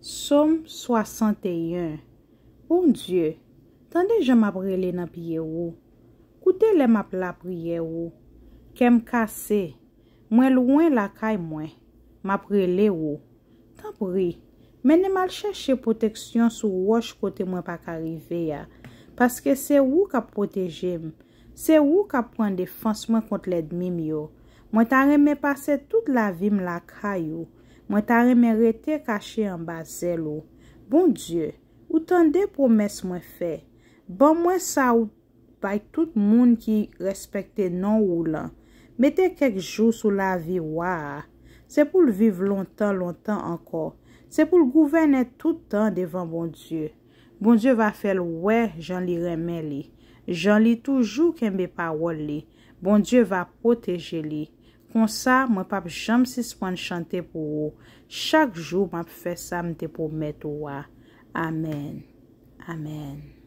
SOM 61 OM DYE TAN DEJE MAP RELE NAPIYE WOU KOUTE LE MAP LA BRIYE WOU KEM KASE Mwen lwen lakay mwen MAP RELE WOU TAN BRI MENEM AL CHESHE PROTEKSYON SU WASH KOTE MWEN PAK ARIVE YA PASKE SE WOU KAP PROTEJEM SE WOU KAP PRAN DEFANSMAN KONTE LEDMIM YO Mwen tareme pase tout la vim lakay wou Mwen tare merete kache an ba zel ou. Bon Diyo, ou tan de promes mwen fe. Ban mwen sa ou bay tout moun ki respekte nan ou lan. Mete kek jou sou la vi waa. Se pou l vive lontan lontan ankor. Se pou l gouvene toutan devan bon Diyo. Bon Diyo va fel wè jan li remen li. Jan li toujou kembe pa wol li. Bon Diyo va poteje li. Kon sa, mwen pap jam sis pwant chante pou ou. Chak jou, mwen pou fè sa, mwen te pou met ou wa. Amen. Amen.